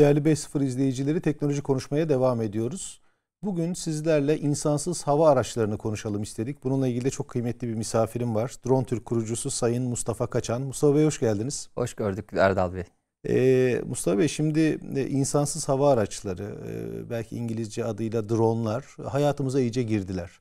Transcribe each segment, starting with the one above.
Değerli 5.0 izleyicileri teknoloji konuşmaya devam ediyoruz. Bugün sizlerle insansız hava araçlarını konuşalım istedik. Bununla ilgili de çok kıymetli bir misafirim var. Drone Türk kurucusu Sayın Mustafa Kaçan. Mustafa Bey hoş geldiniz. Hoş gördük Erdal Bey. Ee, Mustafa Bey şimdi e, insansız hava araçları, e, belki İngilizce adıyla dronlar hayatımıza iyice girdiler.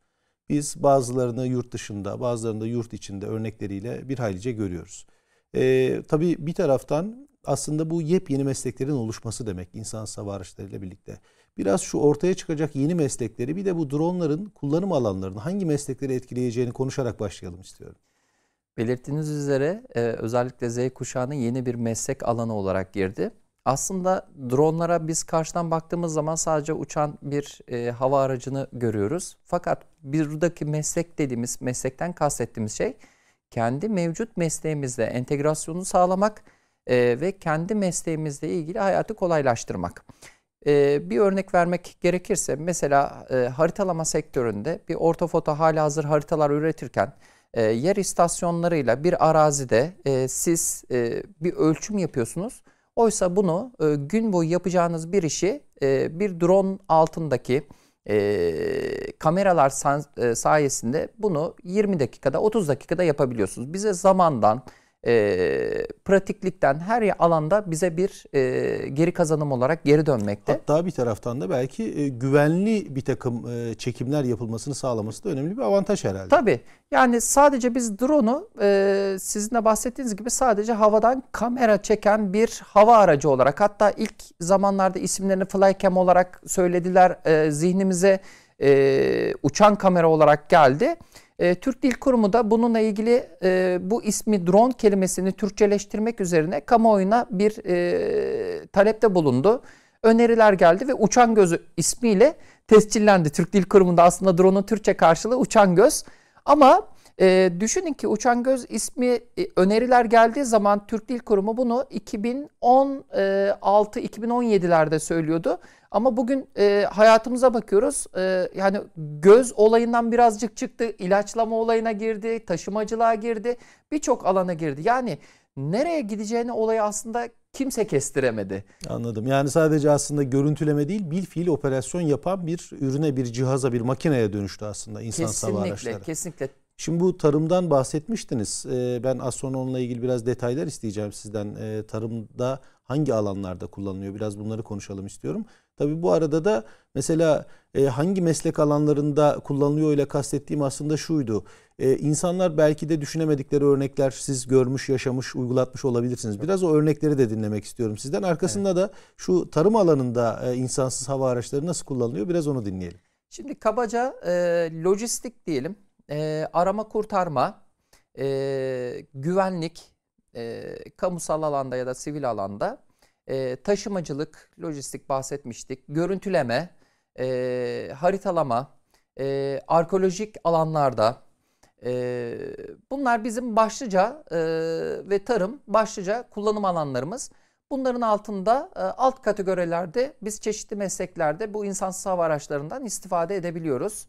Biz bazılarını yurt dışında, bazılarını da yurt içinde örnekleriyle bir haylice görüyoruz. E, ee, tabii bir taraftan aslında bu yepyeni mesleklerin oluşması demek insan hava birlikte. Biraz şu ortaya çıkacak yeni meslekleri bir de bu dronların kullanım alanlarını hangi meslekleri etkileyeceğini konuşarak başlayalım istiyorum. Belirttiğiniz üzere e, özellikle Z kuşağının yeni bir meslek alanı olarak girdi. Aslında dronlara biz karşıdan baktığımız zaman sadece uçan bir e, hava aracını görüyoruz. Fakat buradaki meslek dediğimiz, meslekten kastettiğimiz şey kendi mevcut mesleğimizle entegrasyonu sağlamak e, ve kendi mesleğimizle ilgili hayatı kolaylaştırmak. E, bir örnek vermek gerekirse mesela e, haritalama sektöründe bir ortofoto hali hazır haritalar üretirken e, yer istasyonlarıyla bir arazide e, siz e, bir ölçüm yapıyorsunuz. Oysa bunu e, gün boyu yapacağınız bir işi e, bir drone altındaki e, kameralar san, e, sayesinde bunu 20 dakikada 30 dakikada yapabiliyorsunuz. Bize zamandan, e, pratiklikten her alanda bize bir e, geri kazanım olarak geri dönmekte. Hatta bir taraftan da belki e, güvenli bir takım e, çekimler yapılmasını sağlaması da önemli bir avantaj herhalde. Tabii yani sadece biz drone'u e, sizin de bahsettiğiniz gibi sadece havadan kamera çeken bir hava aracı olarak hatta ilk zamanlarda isimlerini flycam olarak söylediler e, zihnimize e, uçan kamera olarak geldi. E, Türk Dil Kurumu da bununla ilgili e, bu ismi drone kelimesini Türkçeleştirmek üzerine kamuoyuna bir e, talepte bulundu. Öneriler geldi ve Uçan Gözü ismiyle tescillendi. Türk Dil Kurumu'nda aslında drone'un Türkçe karşılığı Uçan Göz. Ama e, düşünün ki Uçan Göz ismi e, öneriler geldiği zaman Türk Dil Kurumu bunu 2016-2017'lerde e, söylüyordu. Ama bugün e, hayatımıza bakıyoruz. E, yani göz olayından birazcık çıktı, ilaçlama olayına girdi, taşımacılığa girdi, birçok alana girdi. Yani nereye gideceğini olayı aslında kimse kestiremedi. Anladım. Yani sadece aslında görüntüleme değil, bir fiil operasyon yapan bir ürüne, bir cihaza, bir makineye dönüştü aslında insan kesinlikle, araçları. Kesinlikle, kesinlikle. Şimdi bu tarımdan bahsetmiştiniz. Ee, ben az sonra onunla ilgili biraz detaylar isteyeceğim sizden. Ee, tarımda hangi alanlarda kullanılıyor biraz bunları konuşalım istiyorum. Tabi bu arada da mesela e, hangi meslek alanlarında kullanılıyor ile kastettiğim aslında şuydu. Ee, insanlar belki de düşünemedikleri örnekler siz görmüş, yaşamış, uygulatmış olabilirsiniz. Biraz o örnekleri de dinlemek istiyorum sizden. Arkasında evet. da şu tarım alanında e, insansız hava araçları nasıl kullanılıyor biraz onu dinleyelim. Şimdi kabaca e, lojistik diyelim e, arama kurtarma, e, güvenlik, e, kamusal alanda ya da sivil alanda e, taşımacılık, lojistik bahsetmiştik, görüntüleme, e, haritalama, e, arkeolojik alanlarda e, bunlar bizim başlıca e, ve tarım başlıca kullanım alanlarımız. Bunların altında alt kategorilerde biz çeşitli mesleklerde bu insansız hava araçlarından istifade edebiliyoruz.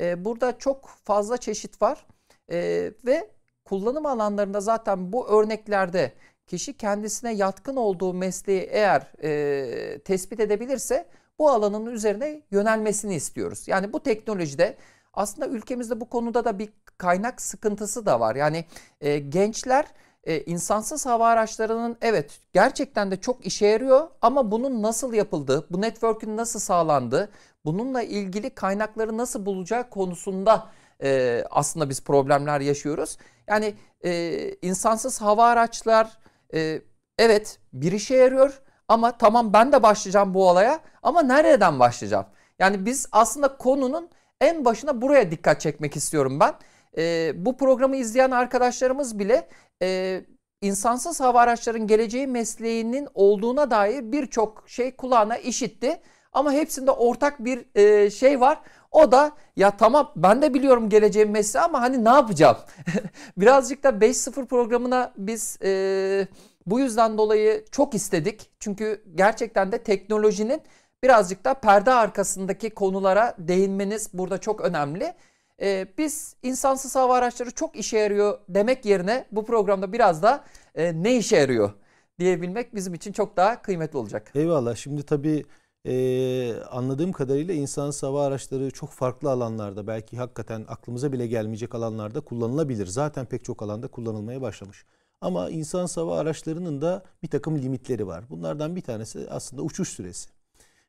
E, burada çok fazla çeşit var e, ve kullanım alanlarında zaten bu örneklerde kişi kendisine yatkın olduğu mesleği eğer e, tespit edebilirse bu alanın üzerine yönelmesini istiyoruz. Yani bu teknolojide aslında ülkemizde bu konuda da bir kaynak sıkıntısı da var. Yani e, gençler e, insansız hava araçlarının evet gerçekten de çok işe yarıyor ama bunun nasıl yapıldığı, bu network'ün nasıl sağlandığı, bununla ilgili kaynakları nasıl bulacağı konusunda e, aslında biz problemler yaşıyoruz. Yani e, insansız hava araçlar e, evet bir işe yarıyor ama tamam ben de başlayacağım bu olaya ama nereden başlayacağım? Yani biz aslında konunun en başına buraya dikkat çekmek istiyorum ben. E, bu programı izleyen arkadaşlarımız bile e, insansız hava araçların geleceği mesleğinin olduğuna dair birçok şey kulağına işitti. Ama hepsinde ortak bir e, şey var. O da ya tamam ben de biliyorum geleceğim mesleği ama hani ne yapacağım? Birazcık da 5-0 programına biz e, bu yüzden dolayı çok istedik. Çünkü gerçekten de teknolojinin birazcık da perde arkasındaki konulara değinmeniz burada çok önemli. Ee, biz insansız hava araçları çok işe yarıyor demek yerine bu programda biraz da e, ne işe yarıyor diyebilmek bizim için çok daha kıymetli olacak. Eyvallah şimdi tabii ee, anladığım kadarıyla insan hava araçları çok farklı alanlarda belki hakikaten aklımıza bile gelmeyecek alanlarda kullanılabilir. Zaten pek çok alanda kullanılmaya başlamış. Ama insan hava araçlarının da bir takım limitleri var. Bunlardan bir tanesi aslında uçuş süresi.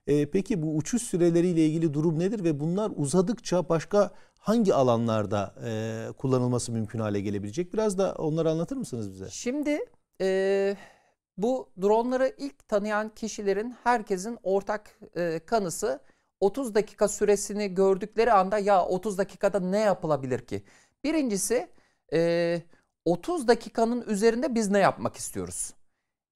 Ee, peki bu uçuş süreleriyle ilgili durum nedir ve bunlar uzadıkça başka hangi alanlarda e, kullanılması mümkün hale gelebilecek? Biraz da onları anlatır mısınız bize? Şimdi e, bu dronları ilk tanıyan kişilerin herkesin ortak e, kanısı 30 dakika süresini gördükleri anda ya 30 dakikada ne yapılabilir ki? Birincisi e, 30 dakikanın üzerinde biz ne yapmak istiyoruz?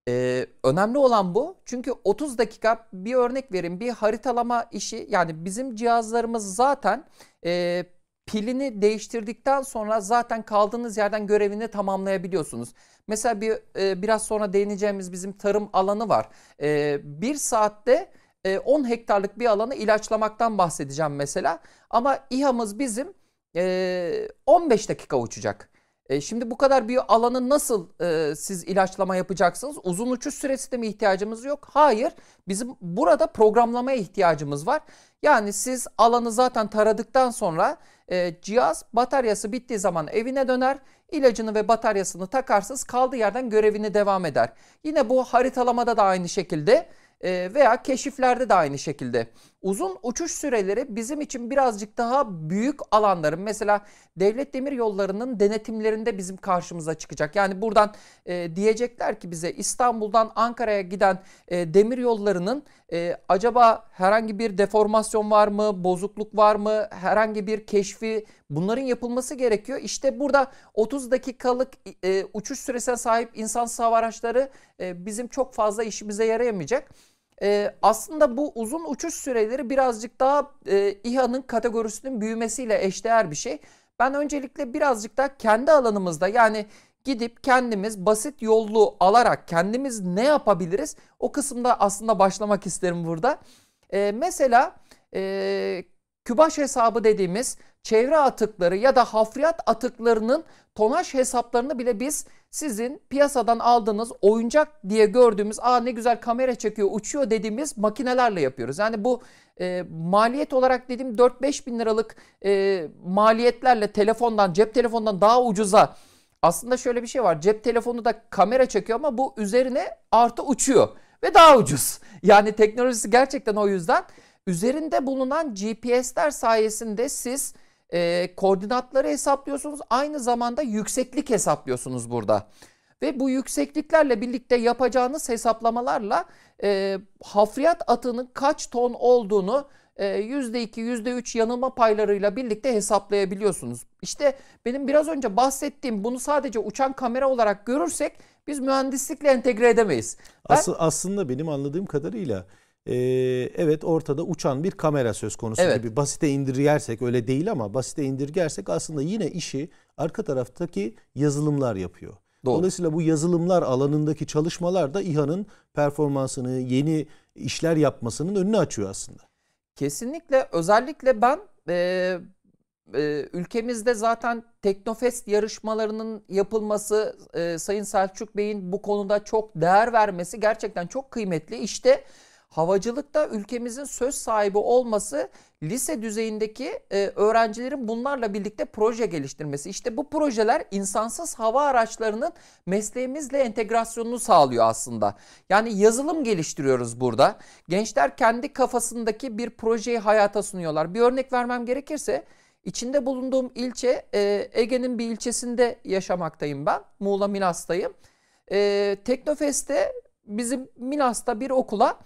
E, önemli olan bu. Çünkü 30 dakika bir örnek vereyim bir haritalama işi yani bizim cihazlarımız zaten e, pilini değiştirdikten sonra zaten kaldığınız yerden görevini tamamlayabiliyorsunuz. Mesela bir e, biraz sonra değineceğimiz bizim tarım alanı var. E, bir saatte e, 10 hektarlık bir alanı ilaçlamaktan bahsedeceğim mesela. Ama İHA'mız bizim e, 15 dakika uçacak. E, şimdi bu kadar bir alanı nasıl e, siz ilaçlama yapacaksınız? Uzun uçuş süresine mi ihtiyacımız yok? Hayır. Bizim burada programlamaya ihtiyacımız var. Yani siz alanı zaten taradıktan sonra e, cihaz bataryası bittiği zaman evine döner, ilacını ve bataryasını takarsız kaldığı yerden görevini devam eder. Yine bu haritalamada da aynı şekilde e, veya keşiflerde de aynı şekilde. Uzun uçuş süreleri bizim için birazcık daha büyük alanların mesela devlet demir yollarının denetimlerinde bizim karşımıza çıkacak. Yani buradan e, diyecekler ki bize İstanbul'dan Ankara'ya giden e, demir yollarının e, acaba herhangi bir deformasyon var mı, bozukluk var mı, herhangi bir keşfi bunların yapılması gerekiyor. İşte burada 30 dakikalık e, uçuş süresine sahip insan savaş araçları e, bizim çok fazla işimize yarayamayacak. E, aslında bu uzun uçuş süreleri birazcık daha e, İHA'nın kategorisinin büyümesiyle eşdeğer bir şey. Ben öncelikle birazcık daha kendi alanımızda yani gidip kendimiz basit yollu alarak kendimiz ne yapabiliriz? O kısımda aslında başlamak isterim burada. E, mesela e, kübaş hesabı dediğimiz çevre atıkları ya da hafriyat atıklarının tonaj hesaplarını bile biz sizin piyasadan aldığınız oyuncak diye gördüğümüz aa ne güzel kamera çekiyor uçuyor dediğimiz makinelerle yapıyoruz. Yani bu e, maliyet olarak dediğim 4-5 bin liralık e, maliyetlerle telefondan cep telefondan daha ucuza aslında şöyle bir şey var cep telefonu da kamera çekiyor ama bu üzerine artı uçuyor ve daha ucuz. Yani teknolojisi gerçekten o yüzden üzerinde bulunan GPS'ler sayesinde siz e, koordinatları hesaplıyorsunuz. Aynı zamanda yükseklik hesaplıyorsunuz burada. Ve bu yüksekliklerle birlikte yapacağınız hesaplamalarla e, hafriyat atının kaç ton olduğunu e, %2, %3 yanılma paylarıyla birlikte hesaplayabiliyorsunuz. İşte benim biraz önce bahsettiğim bunu sadece uçan kamera olarak görürsek biz mühendislikle entegre edemeyiz. Ben... As aslında benim anladığım kadarıyla ee, evet ortada uçan bir kamera söz konusu evet. gibi basite indirgersek öyle değil ama basite indirgersek aslında yine işi arka taraftaki yazılımlar yapıyor. Doğru. Dolayısıyla bu yazılımlar alanındaki çalışmalar da İHA'nın performansını, yeni işler yapmasının önünü açıyor aslında. Kesinlikle özellikle ben e, e, ülkemizde zaten Teknofest yarışmalarının yapılması, e, Sayın Selçuk Bey'in bu konuda çok değer vermesi gerçekten çok kıymetli. İşte Havacılıkta ülkemizin söz sahibi olması lise düzeyindeki e, öğrencilerin bunlarla birlikte proje geliştirmesi. İşte bu projeler insansız hava araçlarının mesleğimizle entegrasyonunu sağlıyor aslında. Yani yazılım geliştiriyoruz burada. Gençler kendi kafasındaki bir projeyi hayata sunuyorlar. Bir örnek vermem gerekirse içinde bulunduğum ilçe e, Ege'nin bir ilçesinde yaşamaktayım ben. Muğla Milas'tayım. E, Teknofest'te bizim Milas'ta bir okula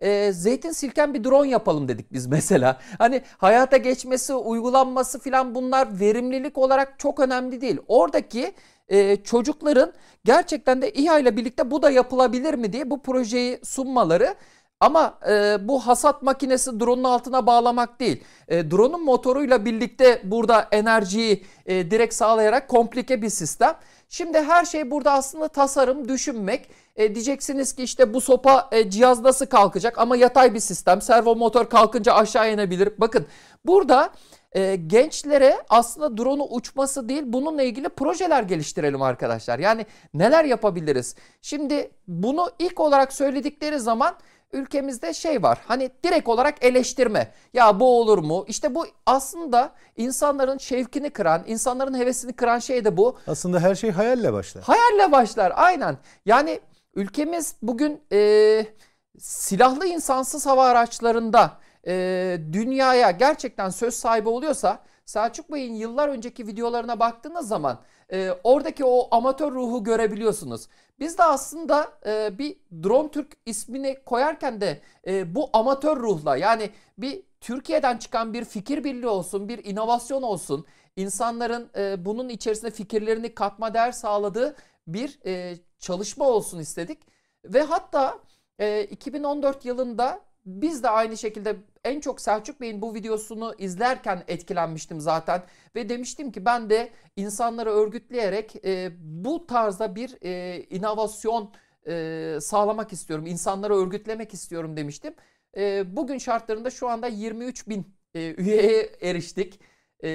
e, zeytin silken bir drone yapalım dedik biz mesela. Hani hayata geçmesi, uygulanması filan bunlar verimlilik olarak çok önemli değil. Oradaki e, çocukların gerçekten de İHA ile birlikte bu da yapılabilir mi diye bu projeyi sunmaları ama e, bu hasat makinesi drone'un altına bağlamak değil. E, drone'un motoruyla birlikte burada enerjiyi e, direkt sağlayarak komplike bir sistem. Şimdi her şey burada aslında tasarım, düşünmek. E, diyeceksiniz ki işte bu sopa e, cihaz nasıl kalkacak ama yatay bir sistem. Servo motor kalkınca aşağı inebilir. Bakın burada e, gençlere aslında drone'u uçması değil bununla ilgili projeler geliştirelim arkadaşlar. Yani neler yapabiliriz? Şimdi bunu ilk olarak söyledikleri zaman ülkemizde şey var. Hani direkt olarak eleştirme. Ya bu olur mu? İşte bu aslında insanların şevkini kıran, insanların hevesini kıran şey de bu. Aslında her şey hayalle başlar. Hayalle başlar aynen. Yani ülkemiz bugün e, silahlı insansız hava araçlarında e, dünyaya gerçekten söz sahibi oluyorsa Selçuk Bey'in yıllar önceki videolarına baktığınız zaman e, oradaki o amatör ruhu görebiliyorsunuz. Biz de aslında e, bir Drone Türk ismini koyarken de e, bu amatör ruhla yani bir Türkiye'den çıkan bir fikir birliği olsun, bir inovasyon olsun, insanların e, bunun içerisinde fikirlerini katma değer sağladığı bir e, çalışma olsun istedik. Ve hatta e, 2014 yılında biz de aynı şekilde en çok Selçuk Bey'in bu videosunu izlerken etkilenmiştim zaten ve demiştim ki ben de insanları örgütleyerek e, bu tarzda bir e, inovasyon e, sağlamak istiyorum, insanları örgütlemek istiyorum demiştim. E, bugün şartlarında şu anda 23 bin e, üyeye eriştik e,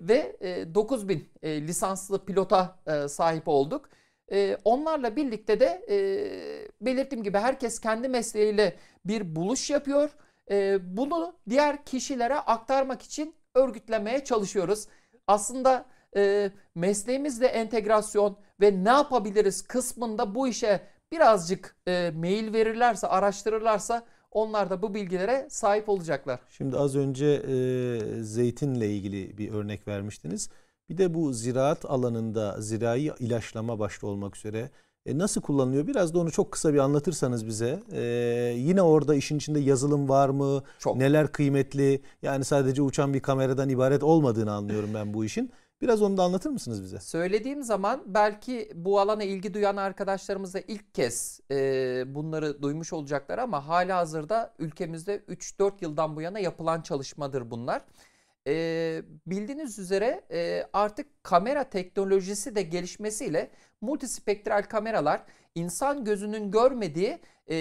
ve e, 9 bin e, lisanslı pilota e, sahip olduk. Ee, onlarla birlikte de e, belirttiğim gibi herkes kendi mesleğiyle bir buluş yapıyor. Ee, bunu diğer kişilere aktarmak için örgütlemeye çalışıyoruz. Aslında e, mesleğimizle entegrasyon ve ne yapabiliriz kısmında bu işe birazcık e, mail verirlerse, araştırırlarsa onlar da bu bilgilere sahip olacaklar. Şimdi az önce zeytinle ilgili bir örnek vermiştiniz. Bir de bu ziraat alanında zirai ilaçlama başta olmak üzere e, nasıl kullanılıyor? Biraz da onu çok kısa bir anlatırsanız bize. E, yine orada işin içinde yazılım var mı? Çok. Neler kıymetli? Yani sadece uçan bir kameradan ibaret olmadığını anlıyorum ben bu işin. Biraz onu da anlatır mısınız bize? Söylediğim zaman belki bu alana ilgi duyan arkadaşlarımız da ilk kez e, bunları duymuş olacaklar ama hala hazırda ülkemizde 3-4 yıldan bu yana yapılan çalışmadır bunlar. E, bildiğiniz üzere e, artık kamera teknolojisi de gelişmesiyle multispektral kameralar insan gözünün görmediği e,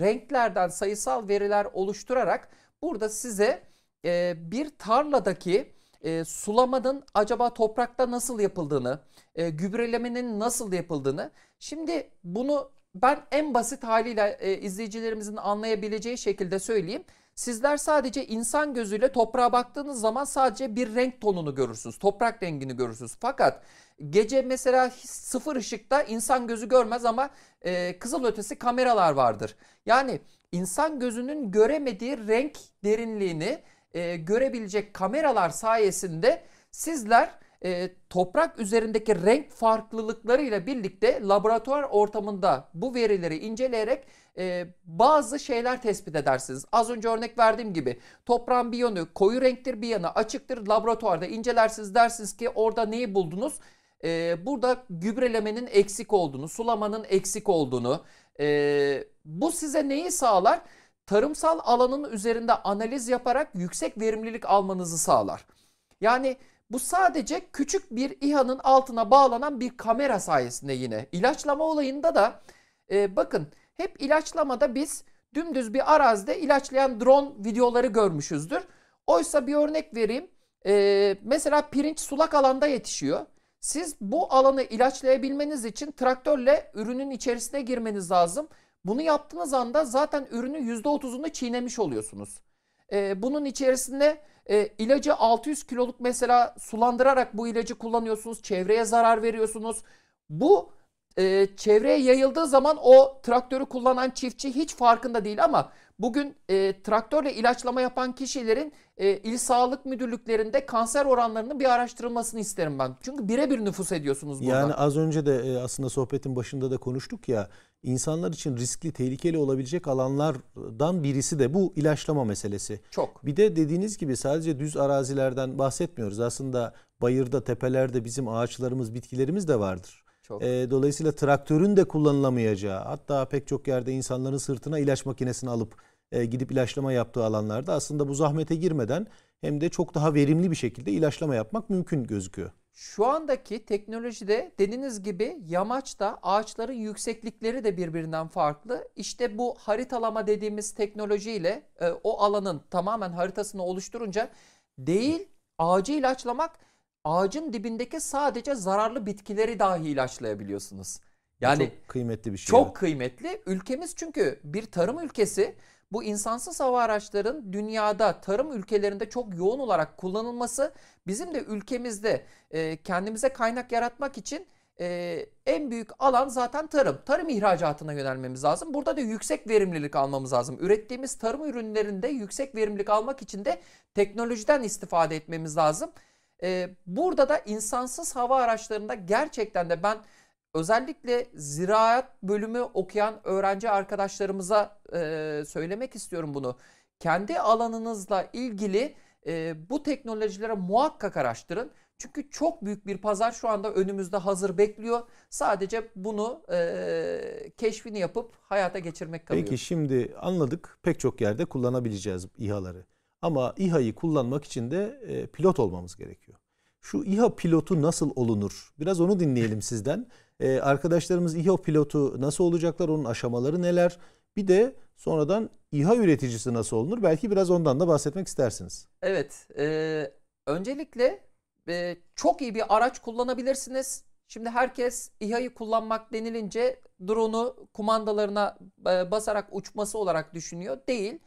renklerden sayısal veriler oluşturarak burada size e, bir tarladaki e, sulamanın acaba toprakta nasıl yapıldığını, e, gübrelemenin nasıl yapıldığını. Şimdi bunu ben en basit haliyle e, izleyicilerimizin anlayabileceği şekilde söyleyeyim. Sizler sadece insan gözüyle toprağa baktığınız zaman sadece bir renk tonunu görürsünüz. Toprak rengini görürsünüz. Fakat gece mesela sıfır ışıkta insan gözü görmez ama e, kızılötesi kameralar vardır. Yani insan gözünün göremediği renk derinliğini e, görebilecek kameralar sayesinde sizler e, toprak üzerindeki renk farklılıklarıyla birlikte laboratuvar ortamında bu verileri inceleyerek e, bazı şeyler tespit edersiniz. Az önce örnek verdiğim gibi toprağın bir yanı koyu renktir bir yanı açıktır. Laboratuvarda incelersiniz dersiniz ki orada neyi buldunuz? E, burada gübrelemenin eksik olduğunu, sulamanın eksik olduğunu. E, bu size neyi sağlar? Tarımsal alanın üzerinde analiz yaparak yüksek verimlilik almanızı sağlar. Yani bu sadece küçük bir İHA'nın altına bağlanan bir kamera sayesinde yine. İlaçlama olayında da e, bakın hep ilaçlamada biz dümdüz bir arazide ilaçlayan drone videoları görmüşüzdür. Oysa bir örnek vereyim. E, mesela pirinç sulak alanda yetişiyor. Siz bu alanı ilaçlayabilmeniz için traktörle ürünün içerisine girmeniz lazım. Bunu yaptığınız anda zaten ürünün %30'unu çiğnemiş oluyorsunuz. E, bunun içerisinde e, ilacı 600 kiloluk mesela sulandırarak bu ilacı kullanıyorsunuz. Çevreye zarar veriyorsunuz. Bu e, çevreye yayıldığı zaman o traktörü kullanan çiftçi hiç farkında değil ama Bugün e, traktörle ilaçlama yapan kişilerin e, il sağlık müdürlüklerinde kanser oranlarının bir araştırılmasını isterim ben. Çünkü birebir nüfus ediyorsunuz burada. Yani az önce de e, aslında sohbetin başında da konuştuk ya insanlar için riskli, tehlikeli olabilecek alanlardan birisi de bu ilaçlama meselesi. Çok. Bir de dediğiniz gibi sadece düz arazilerden bahsetmiyoruz. Aslında bayırda, tepelerde bizim ağaçlarımız, bitkilerimiz de vardır. Çok. E, dolayısıyla traktörün de kullanılamayacağı hatta pek çok yerde insanların sırtına ilaç makinesini alıp e, gidip ilaçlama yaptığı alanlarda aslında bu zahmete girmeden hem de çok daha verimli bir şekilde ilaçlama yapmak mümkün gözüküyor. Şu andaki teknolojide dediğiniz gibi yamaçta ağaçların yükseklikleri de birbirinden farklı. İşte bu haritalama dediğimiz teknolojiyle e, o alanın tamamen haritasını oluşturunca değil ağacı ilaçlamak ağacın dibindeki sadece zararlı bitkileri dahi ilaçlayabiliyorsunuz. Yani çok kıymetli bir şey. Çok evet. kıymetli. Ülkemiz çünkü bir tarım ülkesi. Bu insansız hava araçların dünyada tarım ülkelerinde çok yoğun olarak kullanılması bizim de ülkemizde e, kendimize kaynak yaratmak için e, en büyük alan zaten tarım. Tarım ihracatına yönelmemiz lazım. Burada da yüksek verimlilik almamız lazım. Ürettiğimiz tarım ürünlerinde yüksek verimlilik almak için de teknolojiden istifade etmemiz lazım. E, burada da insansız hava araçlarında gerçekten de ben özellikle ziraat bölümü okuyan öğrenci arkadaşlarımıza e, söylemek istiyorum bunu. Kendi alanınızla ilgili e, bu teknolojilere muhakkak araştırın. Çünkü çok büyük bir pazar şu anda önümüzde hazır bekliyor. Sadece bunu e, keşfini yapıp hayata geçirmek kalıyor. Peki şimdi anladık pek çok yerde kullanabileceğiz İHA'ları. Ama İHA'yı kullanmak için de e, pilot olmamız gerekiyor. Şu İHA pilotu nasıl olunur? Biraz onu dinleyelim sizden. E, arkadaşlarımız İHA pilotu nasıl olacaklar? Onun aşamaları neler? Bir de sonradan İHA üreticisi nasıl olunur? Belki biraz ondan da bahsetmek istersiniz. Evet. E, öncelikle e, çok iyi bir araç kullanabilirsiniz. Şimdi herkes İHA'yı kullanmak denilince drone'u kumandalarına e, basarak uçması olarak düşünüyor. Değil.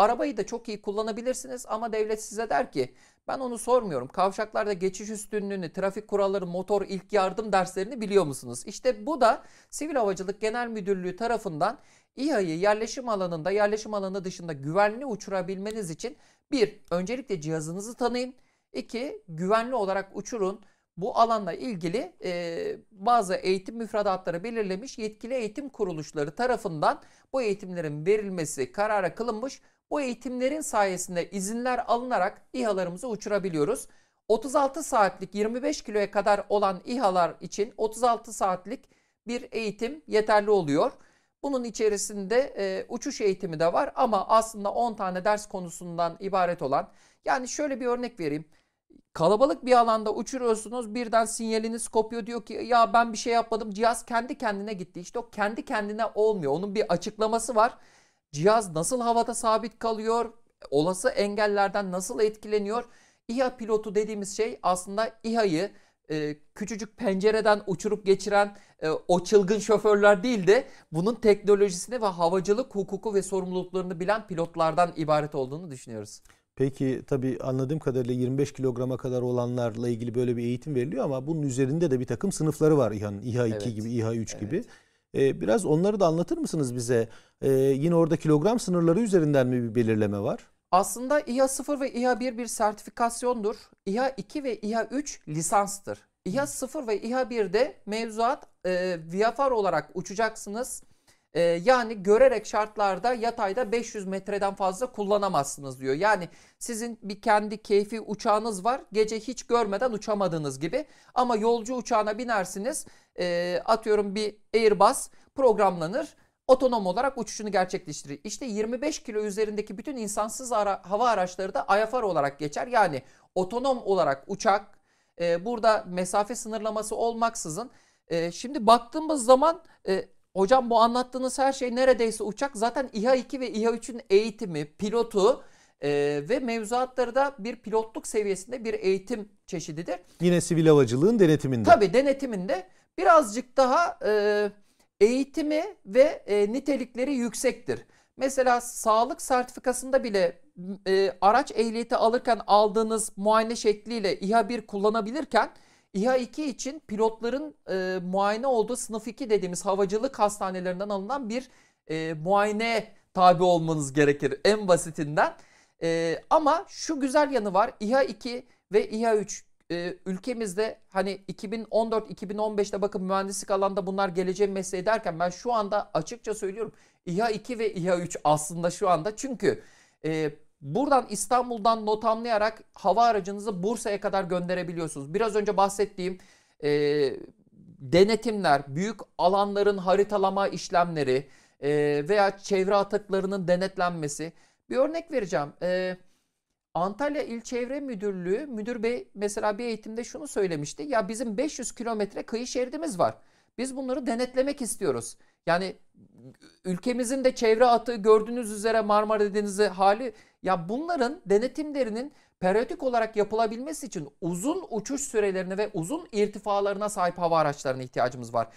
Arabayı da çok iyi kullanabilirsiniz ama devlet size der ki ben onu sormuyorum. Kavşaklarda geçiş üstünlüğünü, trafik kuralları, motor ilk yardım derslerini biliyor musunuz? İşte bu da Sivil Havacılık Genel Müdürlüğü tarafından İHA'yı yerleşim alanında, yerleşim alanı dışında güvenli uçurabilmeniz için bir, öncelikle cihazınızı tanıyın. iki güvenli olarak uçurun. Bu alanla ilgili e, bazı eğitim müfredatları belirlemiş yetkili eğitim kuruluşları tarafından bu eğitimlerin verilmesi karara kılınmış. Bu eğitimlerin sayesinde izinler alınarak İHA'larımızı uçurabiliyoruz. 36 saatlik 25 kiloya kadar olan İHA'lar için 36 saatlik bir eğitim yeterli oluyor. Bunun içerisinde e, uçuş eğitimi de var ama aslında 10 tane ders konusundan ibaret olan. Yani şöyle bir örnek vereyim. Kalabalık bir alanda uçuruyorsunuz birden sinyaliniz kopuyor diyor ki ya ben bir şey yapmadım cihaz kendi kendine gitti. İşte o kendi kendine olmuyor onun bir açıklaması var. Cihaz nasıl havada sabit kalıyor? Olası engellerden nasıl etkileniyor? İHA pilotu dediğimiz şey aslında İHA'yı e, küçücük pencereden uçurup geçiren e, o çılgın şoförler değil de bunun teknolojisini ve havacılık hukuku ve sorumluluklarını bilen pilotlardan ibaret olduğunu düşünüyoruz. Peki tabii anladığım kadarıyla 25 kilograma kadar olanlarla ilgili böyle bir eğitim veriliyor ama bunun üzerinde de bir takım sınıfları var İHA'nın. İHA 2 evet. gibi, İHA 3 evet. gibi. E, biraz onları da anlatır mısınız bize? E, yine orada kilogram sınırları üzerinden mi bir belirleme var? Aslında İHA 0 ve İHA 1 bir sertifikasyondur. İHA 2 ve İHA 3 lisanstır. İHA 0 ve İHA 1'de mevzuat e, VFR olarak uçacaksınız. E, yani görerek şartlarda yatayda 500 metreden fazla kullanamazsınız diyor. Yani sizin bir kendi keyfi uçağınız var. Gece hiç görmeden uçamadığınız gibi. Ama yolcu uçağına binersiniz. E, atıyorum bir Airbus programlanır otonom olarak uçuşunu gerçekleştirir. İşte 25 kilo üzerindeki bütün insansız ara, hava araçları da IFR olarak geçer. Yani otonom olarak uçak e, burada mesafe sınırlaması olmaksızın e, şimdi baktığımız zaman e, Hocam bu anlattığınız her şey neredeyse uçak. Zaten İHA 2 ve İHA 3'ün eğitimi, pilotu e, ve mevzuatları da bir pilotluk seviyesinde bir eğitim çeşididir. Yine sivil havacılığın denetiminde. Tabii denetiminde birazcık daha e, eğitimi ve e, nitelikleri yüksektir. Mesela sağlık sertifikasında bile e, araç ehliyeti alırken aldığınız muayene şekliyle İHA 1 kullanabilirken İHA 2 için pilotların e, muayene olduğu sınıf 2 dediğimiz havacılık hastanelerinden alınan bir e, muayene tabi olmanız gerekir en basitinden. E, ama şu güzel yanı var İHA 2 ve İHA 3 e, ülkemizde hani 2014-2015'te bakın mühendislik alanda bunlar geleceğin mesleği derken ben şu anda açıkça söylüyorum İHA 2 ve İHA 3 aslında şu anda çünkü e, Buradan İstanbul'dan not notamlayarak hava aracınızı Bursa'ya kadar gönderebiliyorsunuz. Biraz önce bahsettiğim e, denetimler, büyük alanların haritalama işlemleri e, veya çevre atıklarının denetlenmesi. Bir örnek vereceğim. E, Antalya İl Çevre Müdürlüğü müdür bey mesela bir eğitimde şunu söylemişti. Ya bizim 500 kilometre kıyı şeridimiz var. Biz bunları denetlemek istiyoruz. Yani ülkemizin de çevre atığı gördüğünüz üzere Marmara Denizi hali ya bunların denetimlerinin periyotik olarak yapılabilmesi için uzun uçuş sürelerine ve uzun irtifalarına sahip hava araçlarına ihtiyacımız var.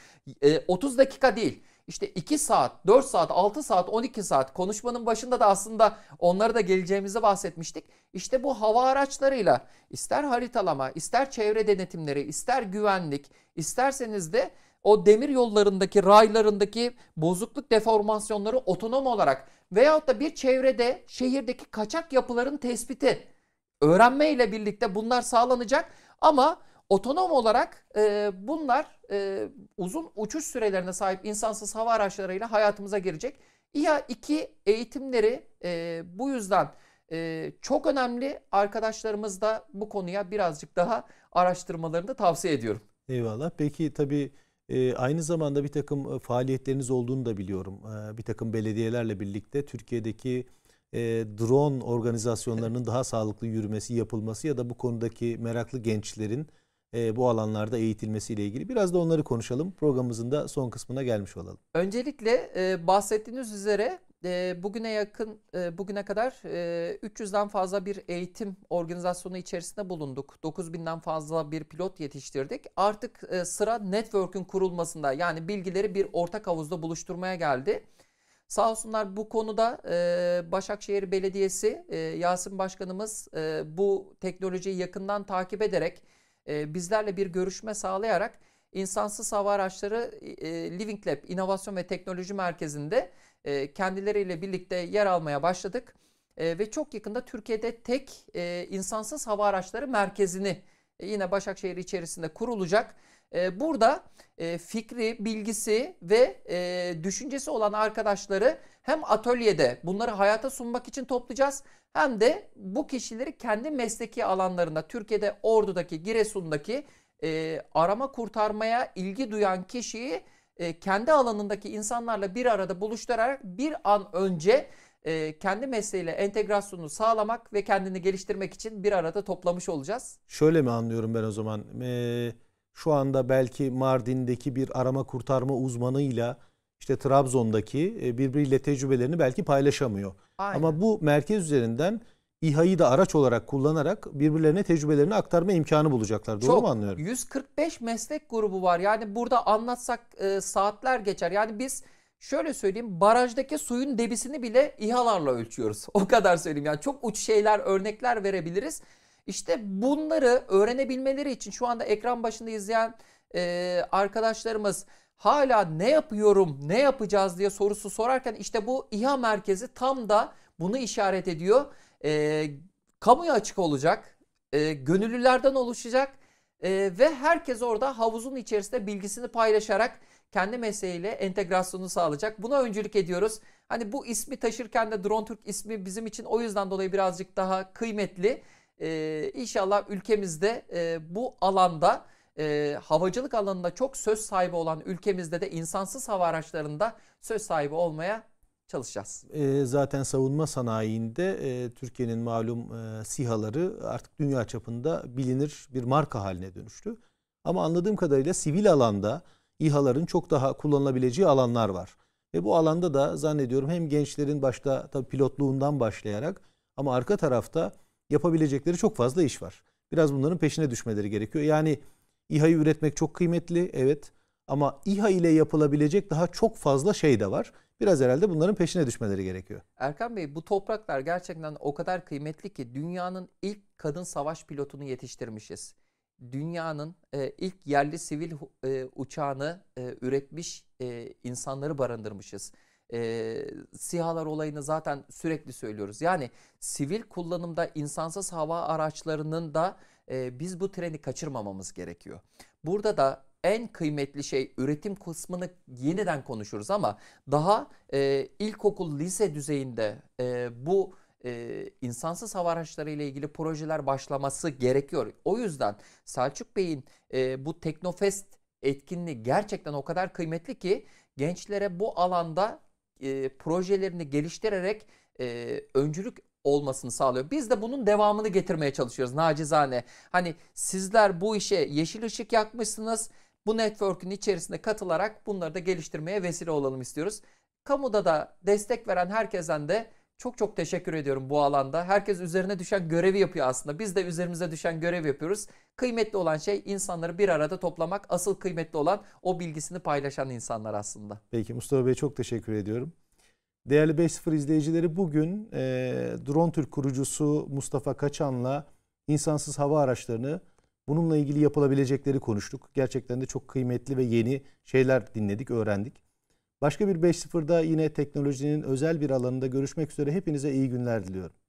E, 30 dakika değil. İşte 2 saat, 4 saat, 6 saat, 12 saat konuşmanın başında da aslında onları da geleceğimizi bahsetmiştik. İşte bu hava araçlarıyla ister haritalama, ister çevre denetimleri, ister güvenlik, isterseniz de o demir yollarındaki raylarındaki bozukluk deformasyonları otonom olarak veyahut da bir çevrede şehirdeki kaçak yapıların tespiti öğrenme ile birlikte bunlar sağlanacak ama otonom olarak e, bunlar e, uzun uçuş sürelerine sahip insansız hava araçlarıyla hayatımıza girecek. İHA 2 eğitimleri e, bu yüzden e, çok önemli. Arkadaşlarımız da bu konuya birazcık daha araştırmalarını da tavsiye ediyorum. Eyvallah. Peki tabii ee, aynı zamanda bir takım e, faaliyetleriniz olduğunu da biliyorum. Ee, bir takım belediyelerle birlikte Türkiye'deki e, drone organizasyonlarının daha sağlıklı yürümesi, yapılması ya da bu konudaki meraklı gençlerin e, bu alanlarda eğitilmesiyle ilgili biraz da onları konuşalım. Programımızın da son kısmına gelmiş olalım. Öncelikle bahsettiğiniz üzere e, bugüne yakın e, bugüne kadar e, 300'den fazla bir eğitim organizasyonu içerisinde bulunduk. 9000'den fazla bir pilot yetiştirdik. Artık e, sıra network'ün kurulmasında yani bilgileri bir ortak havuzda buluşturmaya geldi. Sağ olsunlar bu konuda e, Başakşehir Belediyesi e, Yasin Başkanımız e, bu teknolojiyi yakından takip ederek e, bizlerle bir görüşme sağlayarak insansız hava araçları e, Living Lab İnovasyon ve Teknoloji Merkezi'nde e, kendileriyle birlikte yer almaya başladık. E, ve çok yakında Türkiye'de tek e, insansız hava araçları merkezini yine Başakşehir içerisinde kurulacak. burada fikri, bilgisi ve düşüncesi olan arkadaşları hem atölyede bunları hayata sunmak için toplayacağız hem de bu kişileri kendi mesleki alanlarında Türkiye'de Ordu'daki, Giresun'daki arama kurtarmaya ilgi duyan kişiyi ee, kendi alanındaki insanlarla bir arada buluşturarak bir an önce e, kendi mesleğiyle entegrasyonunu sağlamak ve kendini geliştirmek için bir arada toplamış olacağız. Şöyle mi anlıyorum ben o zaman? Ee, şu anda belki Mardin'deki bir arama kurtarma uzmanıyla işte Trabzon'daki e, birbiriyle tecrübelerini belki paylaşamıyor. Aynen. Ama bu merkez üzerinden İHA'yı da araç olarak kullanarak birbirlerine tecrübelerini aktarma imkanı bulacaklar. Doğru Çok, mu anlıyorum? 145 meslek grubu var. Yani burada anlatsak e, saatler geçer. Yani biz şöyle söyleyeyim barajdaki suyun debisini bile İHA'larla ölçüyoruz. O kadar söyleyeyim. Yani çok uç şeyler örnekler verebiliriz. İşte bunları öğrenebilmeleri için şu anda ekran başında izleyen e, arkadaşlarımız hala ne yapıyorum, ne yapacağız diye sorusu sorarken işte bu İHA merkezi tam da bunu işaret ediyor e, kamuya açık olacak, e, gönüllülerden oluşacak e, ve herkes orada havuzun içerisinde bilgisini paylaşarak kendi mesleğiyle entegrasyonunu sağlayacak. Buna öncülük ediyoruz. Hani bu ismi taşırken de Drone Türk ismi bizim için o yüzden dolayı birazcık daha kıymetli. Ee, inşallah ülkemizde e, bu alanda e, havacılık alanında çok söz sahibi olan ülkemizde de insansız hava araçlarında söz sahibi olmaya çalışacağız. E, zaten savunma sanayinde e, Türkiye'nin malum e, sihaları artık dünya çapında bilinir bir marka haline dönüştü. Ama anladığım kadarıyla sivil alanda İHA'ların çok daha kullanılabileceği alanlar var. Ve bu alanda da zannediyorum hem gençlerin başta tabii pilotluğundan başlayarak ama arka tarafta yapabilecekleri çok fazla iş var. Biraz bunların peşine düşmeleri gerekiyor. Yani İHA'yı üretmek çok kıymetli evet ama İHA ile yapılabilecek daha çok fazla şey de var. Biraz herhalde bunların peşine düşmeleri gerekiyor. Erkan Bey bu topraklar gerçekten o kadar kıymetli ki dünyanın ilk kadın savaş pilotunu yetiştirmişiz. Dünyanın e, ilk yerli sivil e, uçağını e, üretmiş e, insanları barındırmışız. E, SİHA'lar olayını zaten sürekli söylüyoruz. Yani sivil kullanımda insansız hava araçlarının da e, biz bu treni kaçırmamamız gerekiyor. Burada da en kıymetli şey üretim kısmını yeniden konuşuruz ama daha e, ilkokul lise düzeyinde e, bu e, insansız hava araçları ile ilgili projeler başlaması gerekiyor. O yüzden Selçuk Bey'in e, bu Teknofest etkinliği gerçekten o kadar kıymetli ki gençlere bu alanda e, projelerini geliştirerek e, öncülük olmasını sağlıyor. Biz de bunun devamını getirmeye çalışıyoruz nacizane. Hani sizler bu işe yeşil ışık yakmışsınız bu network'ün içerisinde katılarak bunları da geliştirmeye vesile olalım istiyoruz. Kamuda da destek veren herkesten de çok çok teşekkür ediyorum bu alanda. Herkes üzerine düşen görevi yapıyor aslında. Biz de üzerimize düşen görev yapıyoruz. Kıymetli olan şey insanları bir arada toplamak. Asıl kıymetli olan o bilgisini paylaşan insanlar aslında. Peki Mustafa Bey çok teşekkür ediyorum. Değerli 5.0 izleyicileri bugün e, Drone Türk kurucusu Mustafa Kaçan'la insansız hava araçlarını Bununla ilgili yapılabilecekleri konuştuk. Gerçekten de çok kıymetli ve yeni şeyler dinledik, öğrendik. Başka bir 5.0'da yine teknolojinin özel bir alanında görüşmek üzere hepinize iyi günler diliyorum.